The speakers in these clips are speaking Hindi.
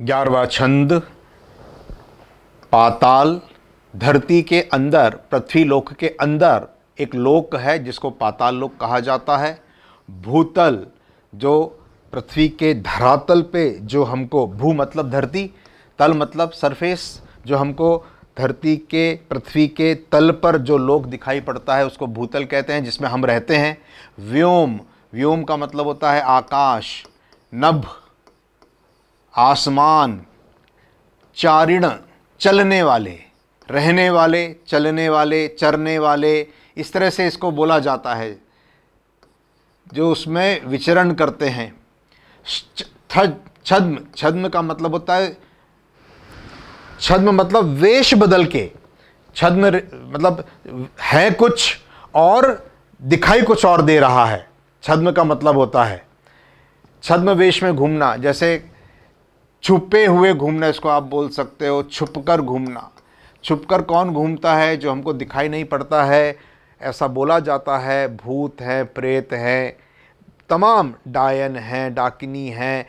ग्यारहवा छंद पाताल धरती के अंदर पृथ्वी लोक के अंदर एक लोक है जिसको पाताल लोक कहा जाता है भूतल जो पृथ्वी के धरातल पे जो हमको भू मतलब धरती तल मतलब सरफेस जो हमको धरती के पृथ्वी के तल पर जो लोक दिखाई पड़ता है उसको भूतल कहते हैं जिसमें हम रहते हैं व्योम व्योम का मतलब होता है आकाश नभ आसमान चारिण चलने वाले रहने वाले चलने वाले चरने वाले इस तरह से इसको बोला जाता है जो उसमें विचरण करते हैं छद्म छद्म का मतलब होता है छद्म मतलब वेश बदल के छद्म मतलब है कुछ और दिखाई कुछ और दे रहा है छद्म का मतलब होता है छद्म वेश में घूमना जैसे छुपे हुए घूमना इसको आप बोल सकते हो छुपकर घूमना छुपकर कौन घूमता है जो हमको दिखाई नहीं पड़ता है ऐसा बोला जाता है भूत हैं प्रेत हैं तमाम डायन हैं डाकिनी हैं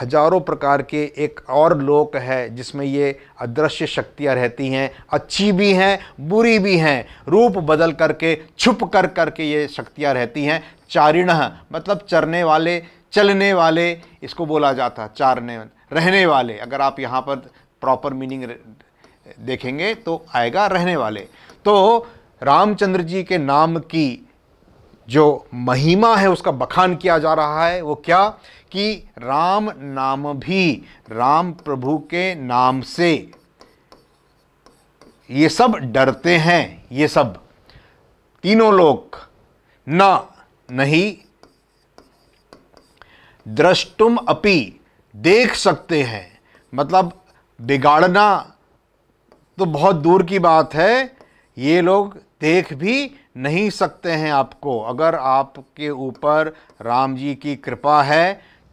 हजारों प्रकार के एक और लोक है जिसमें ये अदृश्य शक्तियाँ रहती हैं अच्छी भी हैं बुरी भी हैं रूप बदल करके छुप कर करके ये शक्तियाँ रहती हैं चारिण मतलब चरने वाले चलने वाले इसको बोला जाता है चारने रहने वाले अगर आप यहाँ पर प्रॉपर मीनिंग देखेंगे तो आएगा रहने वाले तो रामचंद्र जी के नाम की जो महिमा है उसका बखान किया जा रहा है वो क्या कि राम नाम भी राम प्रभु के नाम से ये सब डरते हैं ये सब तीनों लोग ना नहीं दृष्टुम अपि देख सकते हैं मतलब बिगाड़ना तो बहुत दूर की बात है ये लोग देख भी नहीं सकते हैं आपको अगर आपके ऊपर राम जी की कृपा है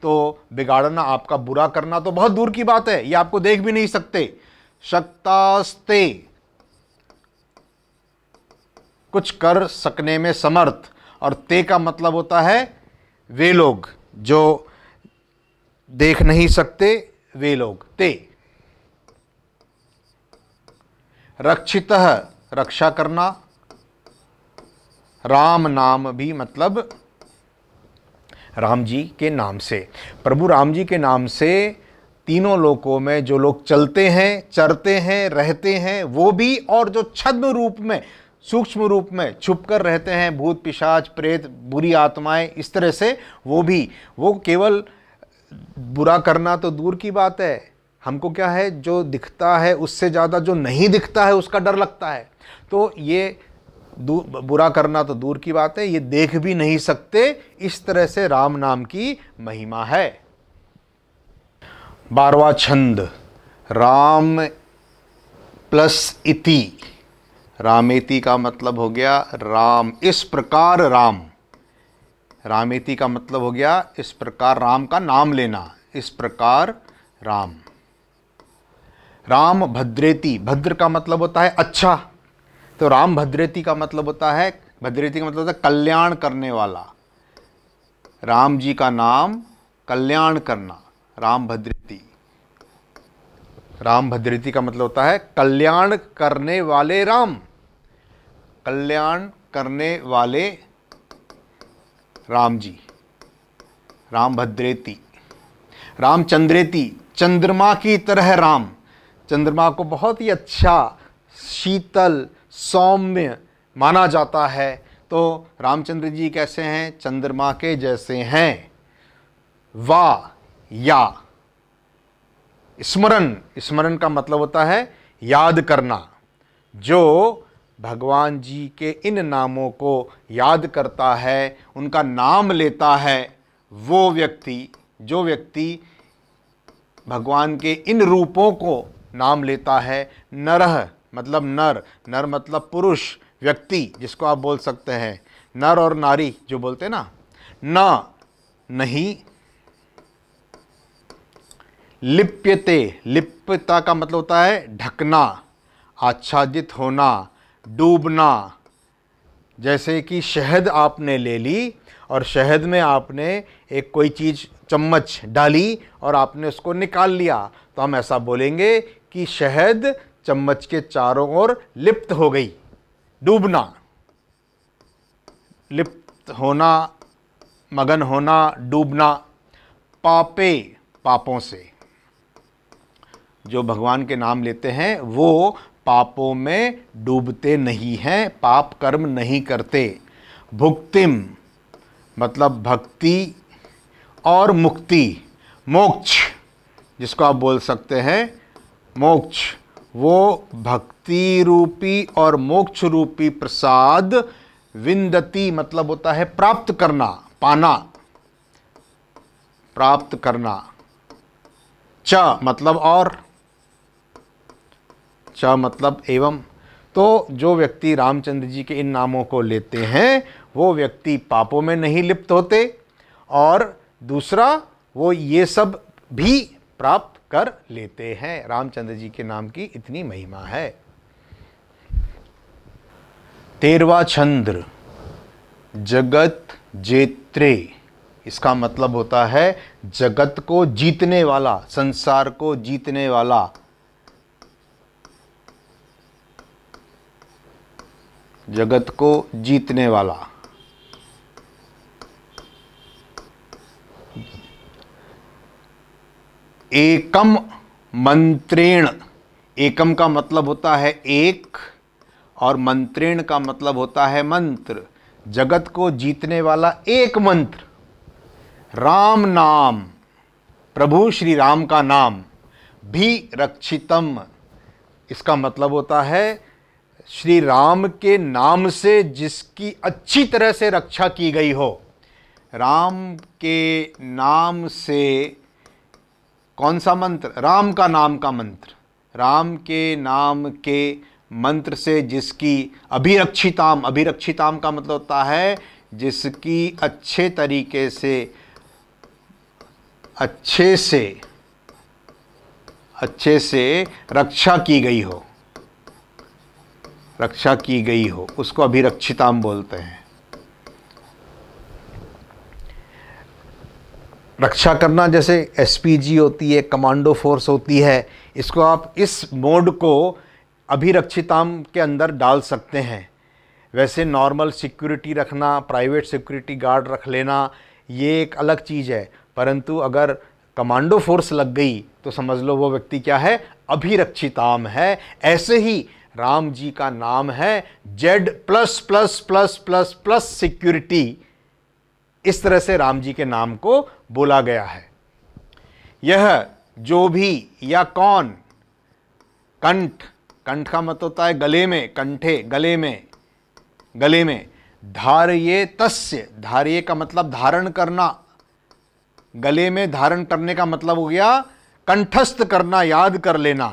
तो बिगाड़ना आपका बुरा करना तो बहुत दूर की बात है ये आपको देख भी नहीं सकते शक्तास्ते कुछ कर सकने में समर्थ और ते का मतलब होता है वे लोग जो देख नहीं सकते वे लोग ते रक्षित रक्षा करना राम नाम भी मतलब राम जी के नाम से प्रभु राम जी के नाम से तीनों लोकों में जो लोग चलते हैं चरते हैं रहते हैं वो भी और जो छद्म रूप में सूक्ष्म रूप में छुप कर रहते हैं भूत पिशाच प्रेत बुरी आत्माएं इस तरह से वो भी वो केवल बुरा करना तो दूर की बात है हमको क्या है जो दिखता है उससे ज़्यादा जो नहीं दिखता है उसका डर लगता है तो ये बुरा करना तो दूर की बात है ये देख भी नहीं सकते इस तरह से राम नाम की महिमा है बारवा छंद राम प्लस इति रामेति का मतलब हो गया राम इस प्रकार राम रामेति का मतलब हो गया इस प्रकार राम का नाम लेना इस प्रकार राम राम भद्रेती भद्र का मतलब होता है अच्छा तो राम भद्रेती का मतलब होता है भद्रेती का मतलब होता है कल्याण करने वाला राम जी का नाम कल्याण करना राम भद्रेति राम भद्रेती का मतलब होता है कल्याण करने वाले राम कल्याण करने वाले राम जी राम भद्रेती रामचंद्रेती चंद्रमा की तरह राम चंद्रमा को बहुत ही अच्छा शीतल सौम्य माना जाता है तो रामचंद्र जी कैसे हैं चंद्रमा के जैसे हैं वा या स्मरण स्मरण का मतलब होता है याद करना जो भगवान जी के इन नामों को याद करता है उनका नाम लेता है वो व्यक्ति जो व्यक्ति भगवान के इन रूपों को नाम लेता है नरह मतलब नर नर मतलब पुरुष व्यक्ति जिसको आप बोल सकते हैं नर और नारी जो बोलते हैं ना ना नहीं लिप्यते लिप्यता का मतलब होता है ढकना आच्छादित होना डूबना जैसे कि शहद आपने ले ली और शहद में आपने एक कोई चीज़ चम्मच डाली और आपने उसको निकाल लिया तो हम ऐसा बोलेंगे कि शहद चम्मच के चारों ओर लिप्त हो गई डूबना लिप्त होना मगन होना डूबना पापे पापों से जो भगवान के नाम लेते हैं वो पापों में डूबते नहीं हैं पाप कर्म नहीं करते भुक्तिम मतलब भक्ति और मुक्ति मोक्ष जिसको आप बोल सकते हैं मोक्ष वो भक्ति रूपी और मोक्ष रूपी प्रसाद विंदती मतलब होता है प्राप्त करना पाना प्राप्त करना च मतलब और च मतलब एवं तो जो व्यक्ति रामचंद्र जी के इन नामों को लेते हैं वो व्यक्ति पापों में नहीं लिप्त होते और दूसरा वो ये सब भी प्राप्त कर लेते हैं रामचंद्र जी के नाम की इतनी महिमा है तेरवा चंद्र जगत जेत्रे इसका मतलब होता है जगत को जीतने वाला संसार को जीतने वाला जगत को जीतने वाला एकम मंत्रेण एकम का मतलब होता है एक और मंत्रेण का मतलब होता है मंत्र जगत को जीतने वाला एक मंत्र राम नाम प्रभु श्री राम का नाम भी रक्षितम इसका मतलब होता है श्री राम के नाम से जिसकी अच्छी तरह से रक्षा की गई हो राम के नाम से कौन सा मंत्र राम का नाम का मंत्र राम के नाम के मंत्र से जिसकी अभिरक्षिताम अभिरक्षिताम का मतलब होता है जिसकी अच्छे तरीके से अच्छे से अच्छे से रक्षा की गई हो रक्षा की गई हो उसको अभिरक्षिताम बोलते हैं रक्षा करना जैसे एसपीजी होती है कमांडो फोर्स होती है इसको आप इस मोड को अभिरक्षिताम के अंदर डाल सकते हैं वैसे नॉर्मल सिक्योरिटी रखना प्राइवेट सिक्योरिटी गार्ड रख लेना ये एक अलग चीज़ है परंतु अगर कमांडो फोर्स लग गई तो समझ लो वो व्यक्ति क्या है अभिरक्षिताम है ऐसे ही राम जी का नाम है Z plus plus plus plus plus security इस तरह से राम जी के नाम को बोला गया है यह जो भी या कौन कंठ कंठ का मत मतलब होता है गले में कंठे गले में गले में धारिये तस्य धार्य का मतलब धारण करना गले में धारण करने का मतलब हो गया कंठस्थ करना याद कर लेना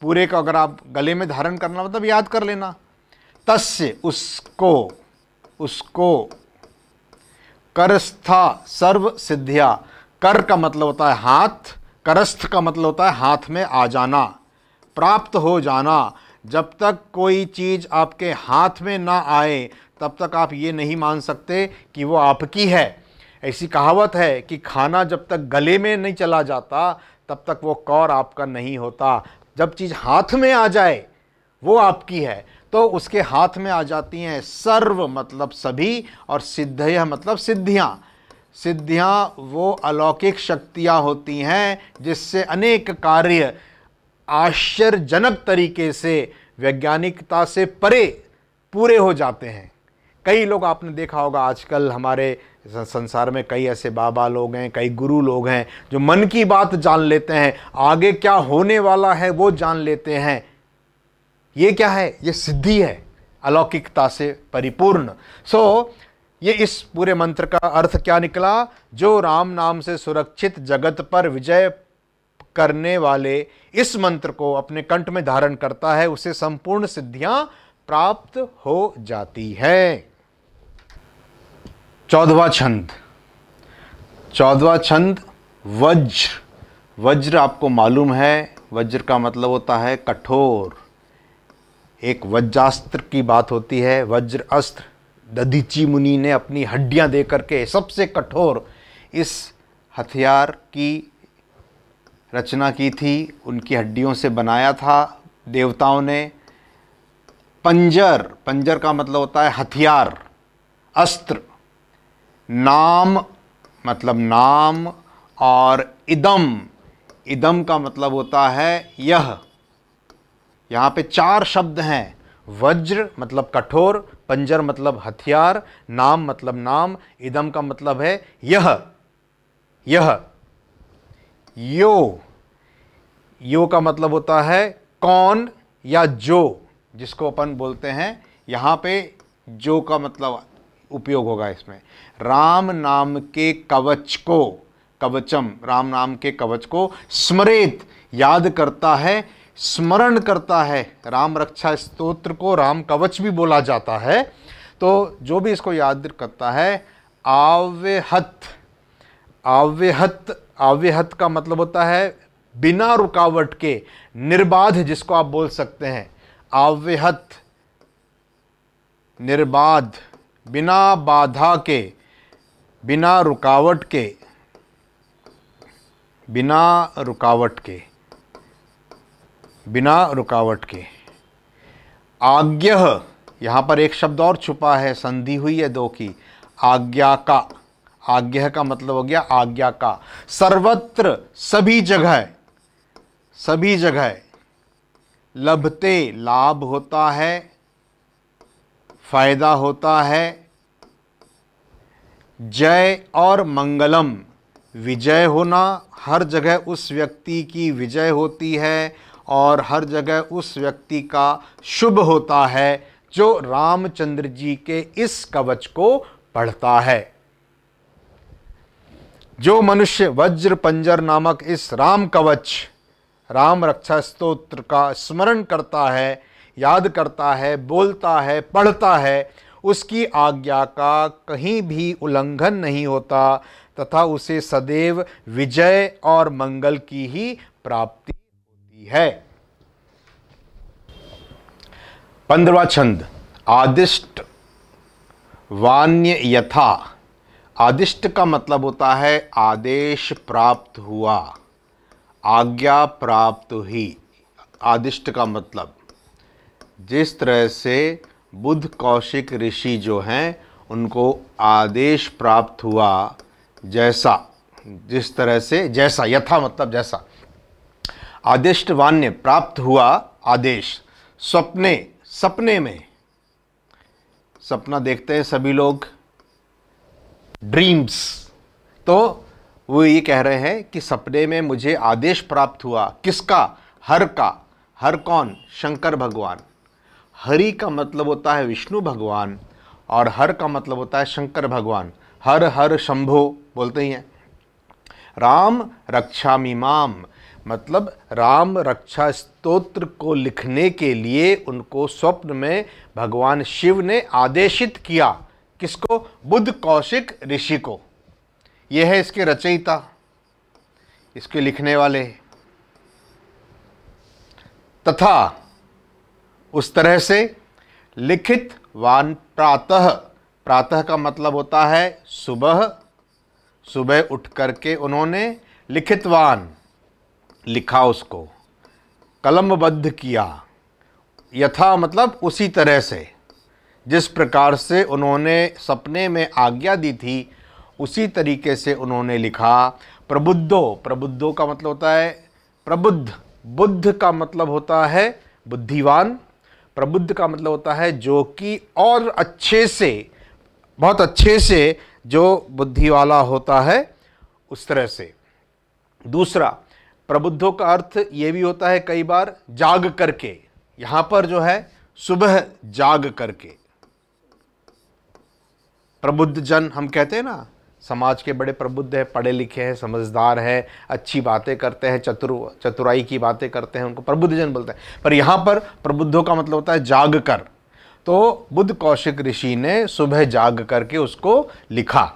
पूरे को अगर आप गले में धारण करना मतलब याद कर लेना तस्य उसको उसको करस्था सर्व सिद्धिया कर का मतलब होता है हाथ करस्थ का मतलब होता है हाथ में आ जाना प्राप्त हो जाना जब तक कोई चीज़ आपके हाथ में ना आए तब तक आप ये नहीं मान सकते कि वो आपकी है ऐसी कहावत है कि खाना जब तक गले में नहीं चला जाता तब तक वो कौर आपका नहीं होता जब चीज़ हाथ में आ जाए वो आपकी है तो उसके हाथ में आ जाती हैं सर्व मतलब सभी और सिद्ध मतलब सिद्धियाँ सिद्धियाँ वो अलौकिक शक्तियाँ होती हैं जिससे अनेक कार्य आश्चर्यजनक तरीके से वैज्ञानिकता से परे पूरे हो जाते हैं कई लोग आपने देखा होगा आजकल हमारे संसार में कई ऐसे बाबा लोग हैं कई गुरु लोग हैं जो मन की बात जान लेते हैं आगे क्या होने वाला है वो जान लेते हैं ये क्या है ये सिद्धि है अलौकिकता से परिपूर्ण सो so, ये इस पूरे मंत्र का अर्थ क्या निकला जो राम नाम से सुरक्षित जगत पर विजय करने वाले इस मंत्र को अपने कंठ में धारण करता है उसे संपूर्ण सिद्धियां प्राप्त हो जाती हैं चौदवा छंद चौदवा छंद वज्र वज्र आपको मालूम है वज्र का मतलब होता है कठोर एक वज्रास्त्र की बात होती है वज्र अस्त्र दधीची मुनि ने अपनी हड्डियां दे करके सबसे कठोर इस हथियार की रचना की थी उनकी हड्डियों से बनाया था देवताओं ने पंजर पंजर का मतलब होता है हथियार अस्त्र नाम मतलब नाम और इदम इदम का मतलब होता है यह यहाँ पे चार शब्द हैं वज्र मतलब कठोर पंजर मतलब हथियार नाम मतलब नाम इदम का मतलब है यह यह यो यो का मतलब होता है कौन या जो जिसको अपन बोलते हैं यहाँ पे जो का मतलब उपयोग होगा इसमें राम नाम के कवच को कवचम राम नाम के कवच को स्मृत याद करता है स्मरण करता है राम रक्षा स्तोत्र को राम कवच भी बोला जाता है तो जो भी इसको याद करता है आव्यहत आव्यहत आव्यहत का मतलब होता है बिना रुकावट के निर्बाध जिसको आप बोल सकते हैं आव्यहत निर्बाध बिना बाधा के बिना रुकावट के बिना रुकावट के बिना रुकावट के आज्ञ यहाँ पर एक शब्द और छुपा है संधि हुई है दो की आज्ञा का आज्ञा का मतलब हो गया आज्ञा का सर्वत्र सभी जगह सभी जगह लभते लाभ होता है फायदा होता है जय और मंगलम विजय होना हर जगह उस व्यक्ति की विजय होती है और हर जगह उस व्यक्ति का शुभ होता है जो रामचंद्र जी के इस कवच को पढ़ता है जो मनुष्य वज्र पंजर नामक इस राम कवच राम रक्षा स्तोत्र का स्मरण करता है याद करता है बोलता है पढ़ता है उसकी आज्ञा का कहीं भी उल्लंघन नहीं होता तथा उसे सदैव विजय और मंगल की ही प्राप्ति होती है पंद्रवा छंद आदिष्ट वान्य यथा आदिष्ट का मतलब होता है आदेश प्राप्त हुआ आज्ञा प्राप्त हुई आदिष्ट का मतलब जिस तरह से बुद्ध कौशिक ऋषि जो हैं उनको आदेश प्राप्त हुआ जैसा जिस तरह से जैसा यथा मतलब जैसा आदिष्ट वान्य प्राप्त हुआ आदेश स्वप्ने सपने में सपना देखते हैं सभी लोग ड्रीम्स तो वो ये कह रहे हैं कि सपने में मुझे आदेश प्राप्त हुआ किसका हर का हर कौन शंकर भगवान हरि का मतलब होता है विष्णु भगवान और हर का मतलब होता है शंकर भगवान हर हर शंभो बोलते ही हैं राम रक्षा माम मतलब राम रक्षा स्तोत्र को लिखने के लिए उनको स्वप्न में भगवान शिव ने आदेशित किया किसको बुद्ध कौशिक ऋषि को यह है इसके रचयिता इसके लिखने वाले तथा उस तरह से लिखित वान प्रातः प्रातः का मतलब होता है सुबह सुबह उठ कर के उन्होंने लिखितवान लिखा उसको कलमबद्ध किया यथा मतलब उसी तरह से जिस प्रकार से उन्होंने सपने में आज्ञा दी थी उसी तरीके से उन्होंने लिखा प्रबुद्धो प्रबुद्धो का मतलब होता है प्रबुद्ध बुद्ध का मतलब होता है बुद्धिवान प्रबुद्ध का मतलब होता है जो कि और अच्छे से बहुत अच्छे से जो बुद्धि वाला होता है उस तरह से दूसरा प्रबुद्धों का अर्थ ये भी होता है कई बार जाग करके यहाँ पर जो है सुबह जाग करके प्रबुद्ध जन हम कहते हैं ना समाज के बड़े प्रबुद्ध हैं पढ़े लिखे हैं समझदार हैं अच्छी बातें करते हैं चतुर चतुराई की बातें करते हैं उनको प्रबुद्ध जन बोलते हैं पर यहाँ पर प्रबुद्धों का मतलब होता है जाग कर तो बुद्ध कौशिक ऋषि ने सुबह जाग करके उसको लिखा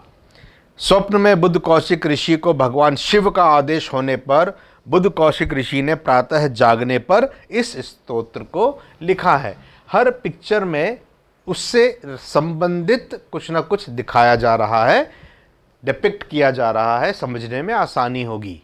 स्वप्न में बुद्ध कौशिक ऋषि को भगवान शिव का आदेश होने पर बुद्ध कौशिक ऋषि ने प्रातः जागने पर इस स्तोत्र को लिखा है हर पिक्चर में उससे संबंधित कुछ ना कुछ दिखाया जा रहा है डिपिक्ट किया जा रहा है समझने में आसानी होगी